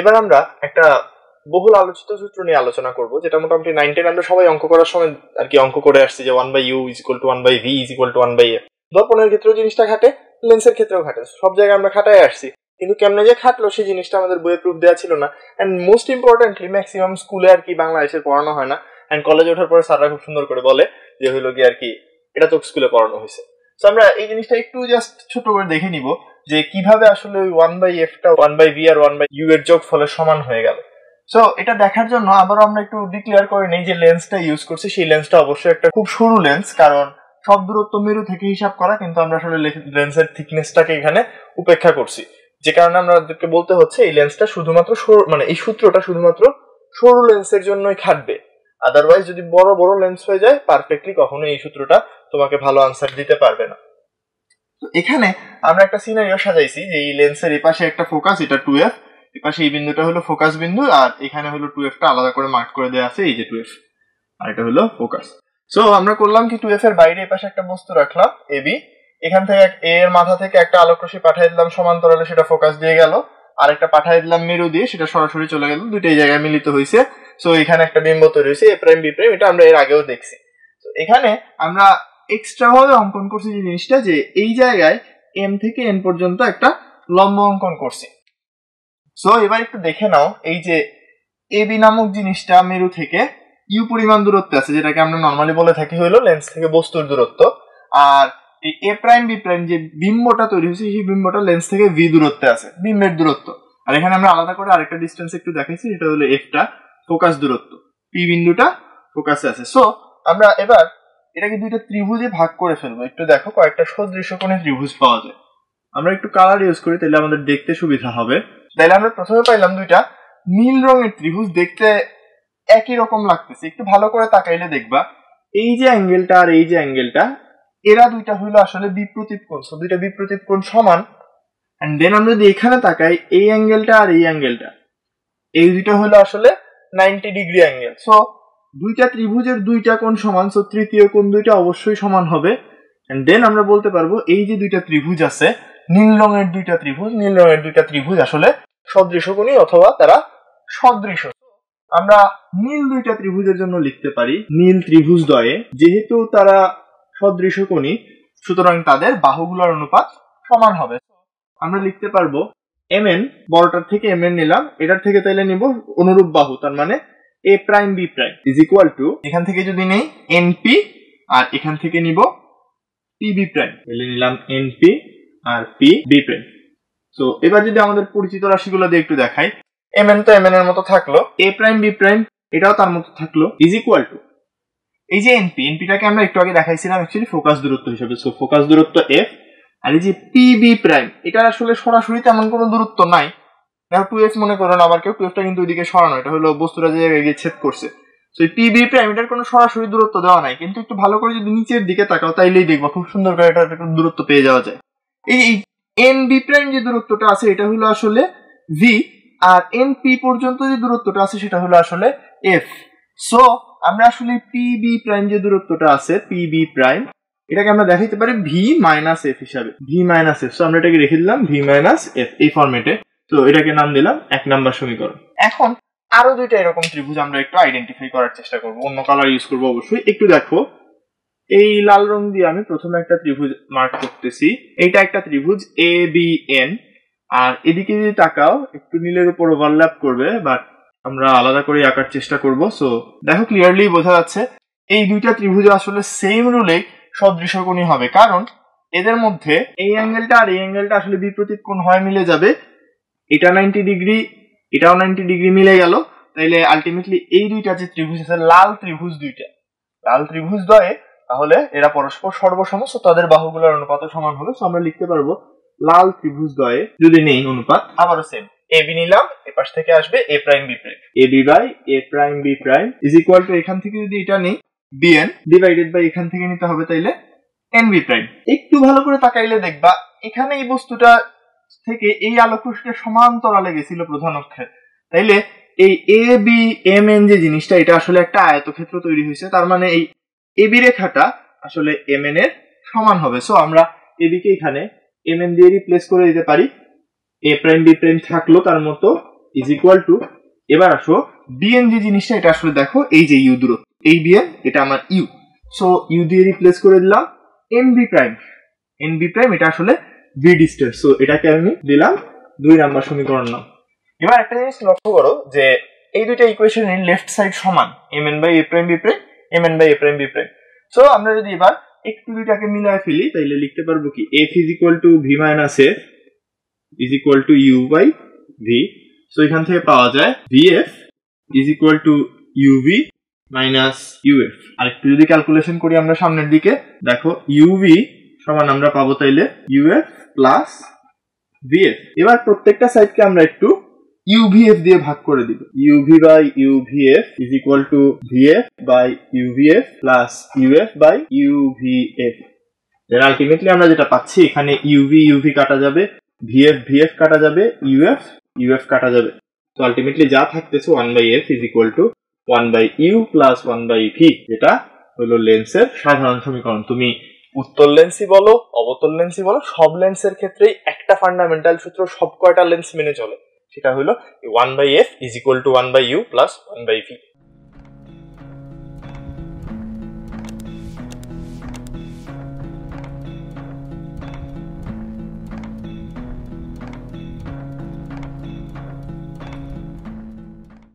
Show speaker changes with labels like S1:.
S1: এবার আমরা একটা বহুল আলোচিত সূত্র নিয়ে আলোচনা করব যেটা মোটামুটি নাইন টেন আমরা সবাই অঙ্ক করার সময় আর কি অঙ্ক করে আসছি যে one by U is equal to one by V is equal to one by F দর্পণের ক্ষেত্রেও জিনিসটা খাটে লেন্সের ক্ষেত্রেও খাটে সব জায়গায় আমরা খাটায় আসছি কিন্তু কেমনে যে খাটলো সেই জিনিসটা আমাদের বইয়ে প্রুফ দেওয়া ছিল না অ্যান্ড মোস্ট ইম্পর্টেন্টলি ম্যাক্সিমাম স্কুলে আর কি বাংলাদেশের পড়ানো হয় না অ্যান্ড কলেজে ওঠার পরে স্যাররা খুব সুন্দর করে বলে যে হইলো কি আর কি এটা তো স্কুলে পড়ানো হয়েছে তো আমরা এই জিনিসটা একটু জাস্ট ছোট করে দেখে নিব যে কিভাবে আসলে ওই ওয়ান বাই এফটা ওয়ান বাই বি আর ওয়ান বাই ইউ এর যোগ ফলে সমান হয়ে গেল সো এটা দেখার জন্য আবারও আমরা একটু ডিক্লেয়ার করে নেই যে লেন্সটা ইউজ করছি সেই লেন্সটা অবশ্যই একটা খুব সরু লেন্স কারণ সব দূরত্ব মেরু থেকে হিসাব করা কিন্তু আমরা আসলে লেন্সের থিকনেসটাকে এখানে উপেক্ষা করছি যে কারণে আমাদেরকে বলতে হচ্ছে এই লেন্সটা শুধুমাত্র মানে এই সূত্রটা শুধুমাত্র সরু লেন্সের জন্যই খাটবে আদারওয়াইজ যদি বড় বড় লেন্স হয়ে যায় পারফেক্টলি কখনো এই সূত্রটা তোমাকে ভালো আনসার দিতে পারবে না তো এখানে আমরা একটা সিনারিও সাজাইছি যে এই লেন্সের এপাশে একটা ফোকাস এটা টু এফ এপাশে এই বিন্দুটা হলো ফোকাস বিন্দু আর এখানে হলো টু এফটা আলাদা করে মার্ক করে দেওয়া আছে এই যে টু এফ আর এটা হলো ফোকাস সো আমরা করলাম কি টু এফ এর বাইরে এপাশে একটা বস্তু রাখলাম বি এখান থেকে এ এর মাথা থেকে একটা আলোক রশ্মি পাঠিয়ে দিলাম সমান্তরালে সেটা ফোকাস দিয়ে গেল আর একটা পাঠিয়ে দিলাম মেরু দিয়ে সেটা সরাসরি চলে গেল দুইটাই জায়গায় মিলিত হয়েছে সো এখানে একটা বিম্ব তৈরি হয়েছে এ প্রাইম বি প্রাইম এটা আমরা এর আগেও দেখছি তো এখানে আমরা এক্সট্রা ভাবে অঙ্কন করছি যে জিনিসটা যে এই জায়গায় এম থেকে এন পর্যন্ত একটা লম্ব অঙ্কন করছি সো এবার একটু দেখে নাও এই যে এবি নামক জিনিসটা মেরু থেকে ইউ পরিমাণ দূরত্বে আছে যেটাকে আমরা নর্মালি বলে থাকি হইলো লেন্স থেকে বস্তুর দূরত্ব আর এই এ প্রাইম বি প্রাইম যে বিম্বটা তৈরি হয়েছে সেই বিম্বটা লেন্স থেকে ভি দূরত্বে আছে বিম্বের দূরত্ব আর এখানে আমরা আলাদা করে আরেকটা ডিস্টেন্স একটু দেখাইছি সেটা হলো এফটা ফোকাস দূরত্ব পি বিন্দুটা ফোকাসে আছে সো আমরা এবার এটাকে দুইটা ত্রিভুজে ভাগ করে ফেলবো একটু দেখো কয়েকটা সদৃশ কোণে ত্রিভুজ পাওয়া যায় আমরা একটু কালার ইউজ করি তাহলে আমাদের দেখতে সুবিধা হবে তাহলে আমরা প্রথমে পাইলাম দুইটা নীল রঙের ত্রিভুজ দেখতে একই রকম লাগতেছে একটু ভালো করে তাকাইলে দেখবা এই যে অ্যাঙ্গেলটা আর এই যে অ্যাঙ্গেলটা এরা দুইটা হইলো আসলে বিপ্রতীপ কোণ দুইটা বিপ্রতীপ কোণ সমান অ্যান্ড দেন আমরা যদি এখানে তাকাই এই অ্যাঙ্গেলটা আর এই অ্যাঙ্গেলটা এই দুইটা হলো আসলে নাইনটি ডিগ্রি অ্যাঙ্গেল সো দুইটা ত্রিভুজের দুইটা কোণ সমান সো তৃতীয় কোণ দুইটা অবশ্যই সমান হবে অ্যান্ড দেন আমরা বলতে পারবো এই যে দুইটা ত্রিভুজ আছে নীল রঙের দুইটা ত্রিভুজ নীল রঙের দুইটা ত্রিভুজ আসলে সদৃশ সদৃশকোণী অথবা তারা সদৃশ আমরা নীল দুইটা ত্রিভুজের জন্য লিখতে পারি নীল ত্রিভুজ দয়ে যেহেতু তারা সদৃশ কোণিক সুতরাং তাদের বাহুগুলোর অনুপাত সমান হবে আমরা লিখতে পারবো এম এন বড়টার থেকে এম এন নিলাম এটার থেকে তাহলে নিব অনুরূপ বাহু তার মানে A prime B prime is equal to এখান থেকে যদি নেই পি আর এখান থেকে নিব পি বি প্রাইম তাহলে নিলাম পি আর পি বি প্রাইম তো এবার যদি আমাদের পরিচিত রাশিগুলো দিয়ে একটু দেখাই এম এন তো এম এন এর মতো থাকলো এ প্রাইম বি প্রাইম এটাও তার মতো থাকলো ইজ ইকুয়াল টু এই যে এনপি এনপিটাকে আমরা একটু আগে দেখাইছিলাম অ্যাকচুয়ালি ফোকাস দূরত্ব হিসেবে সো ফোকাস দূরত্ব এফ আর এই যে পি বি প্রাইম এটা আসলে সরাসরি তেমন কোনো দূরত্ব নাই দেখো টু এফ মনে করো না আবার কেউ টু এফটা কিন্তু ওইদিকে সরানো এটা হলো বস্তুটা যে জায়গায় ছেদ করছে সো এই পি বি প্রাইম এটার কোনো সরাসরি দূরত্ব দেওয়া নাই কিন্তু একটু ভালো করে যদি নিচের দিকে তাকাও তাইলেই দেখবো খুব সুন্দর করে এটার একটা দূরত্ব পেয়ে যাওয়া যায় এই এন বি প্রাইম যে দূরত্বটা আছে এটা হলো আসলে ভি আর এন পি পর্যন্ত যে দূরত্বটা আছে সেটা হলো আসলে এফ সো আমরা আসলে পি বি প্রাইম যে দূরত্বটা আছে পি বি প্রাইম এটাকে আমরা দেখাইতে পারি ভি মাইনাস এফ হিসাবে ভি মাইনাস এফ সো আমরা এটাকে রেখে দিলাম ভি মাইনাস এফ এই ফর্মেটে তো এটাকে নাম দিলাম এক নাম্বার সমীকরণ এখন আরো দুইটা এরকম ত্রিভুজ আমরা একটু আইডেন্টিফাই করার চেষ্টা করব অন্য কালার ইউজ করব অবশ্যই একটু দেখো এই লাল রং দিয়ে আমি প্রথমে একটা ত্রিভুজ মার্ক করতেছি এইটা একটা ত্রিভুজ এ বি এন আর এদিকে যদি তাকাও একটু নীলের উপর ওভারল্যাপ করবে বাট আমরা আলাদা করে আঁকার চেষ্টা করব সো দেখো ক্লিয়ারলি বোঝা যাচ্ছে এই দুইটা ত্রিভুজ আসলে সেম রুলে সদৃশকোণী হবে কারণ এদের মধ্যে এই অ্যাঙ্গেলটা আর এই অ্যাঙ্গেলটা আসলে বিপরীত কোণ হয় মিলে যাবে এটা নাইনটি ডিগ্রি এটাও নাইনটি ডিগ্রি মিলে গেল তাইলে আলটিমেটলি এই দুইটা যে ত্রিভুজ আছে লাল ত্রিভুজ দুইটা লাল ত্রিভুজ দয়ে তাহলে এরা পরস্পর সর্বসম তাদের বাহুগুলোর অনুপাত সমান হবে সো আমরা লিখতে পারবো লাল ত্রিভুজ দয়ে যদি নেই অনুপাত আবারও সেম এ বি নিলাম এ পাশ থেকে আসবে A prime B prime A B by A prime B prime is equal to এখান থেকে যদি এটা নেই বি এন ডিভাইডেড বাই এখান থেকে নিতে হবে তাইলে এন বি প্রাইম একটু ভালো করে তাকাইলে দেখবা এখানে এই বস্তুটা থেকে এই আলোকরশ্মিটা সমান্তরালে গেছিল প্রধান অক্ষের তাইলে এই এ বি এম এন যে জিনিসটা এটা আসলে একটা আয়তক্ষেত্র তৈরি হয়েছে তার মানে এই এ বি রেখাটা আসলে এম এন এর সমান হবে সো আমরা এবিকে এখানে এম এন দিয়ে রিপ্লেস করে দিতে পারি এ প্রাইম বি প্রাইম থাকলো তার মতো ইজ ইকুয়াল টু এবার আসো বিএন যে জিনিসটা এটা আসলে দেখো এই যে ইউ দূরত্ব এই বিএন এটা আমার ইউ সো ইউ দিয়ে রিপ্লেস করে দিলাম M B prime M B prime এটা আসলে বি ডিস্টেন্স সো এটাকে আমি দিলাম দুই নাম্বার সমীকরণ নাম এবার একটা জিনিস লক্ষ্য করো যে এই দুইটা ইকুয়েশনের লেফট সাইড সমান M N by A prime B prime M N by A prime B prime so আমরা যদি এবার একটু দুইটাকে মিলায় ফেলি তাইলে লিখতে পারবো কি F is equal to V minus F is equal to U by V so এখান থেকে পাওয়া যায় V F is equal to UV minus UF আর একটু যদি ক্যালকুলেশন করি আমরা সামনের দিকে দেখো ইউভি সমান আমরা পাবো তাইলে ইউএফ প্লাস ভিএফ এবার প্রত্যেকটা সাইডকে আমরা একটু ইউভিএফ দিয়ে ভাগ করে দিবে UV by UVF is equal to VF by UVF plus UF by UVF এর আলটিমেটলি আমরা যেটা পাচ্ছি এখানে ইউভি ইউভি কাটা যাবে ভিএফ ভিএফ কাটা যাবে ইউএফ ইউএফ কাটা যাবে তো আলটিমেটলি যা থাকতেছে one by F is equal to one by U plus one by V যেটা হলো লেন্সের সাধারণ সমীকরণ তুমি উত্তল লেন্সই বলো অবতল লেন্সই বলো সব লেন্সের ক্ষেত্রেই একটা ফান্ডামেন্টাল সূত্র সব কয়টা লেন্স মেনে চলে সেটা হলো one by F is equal to one by U plus one by V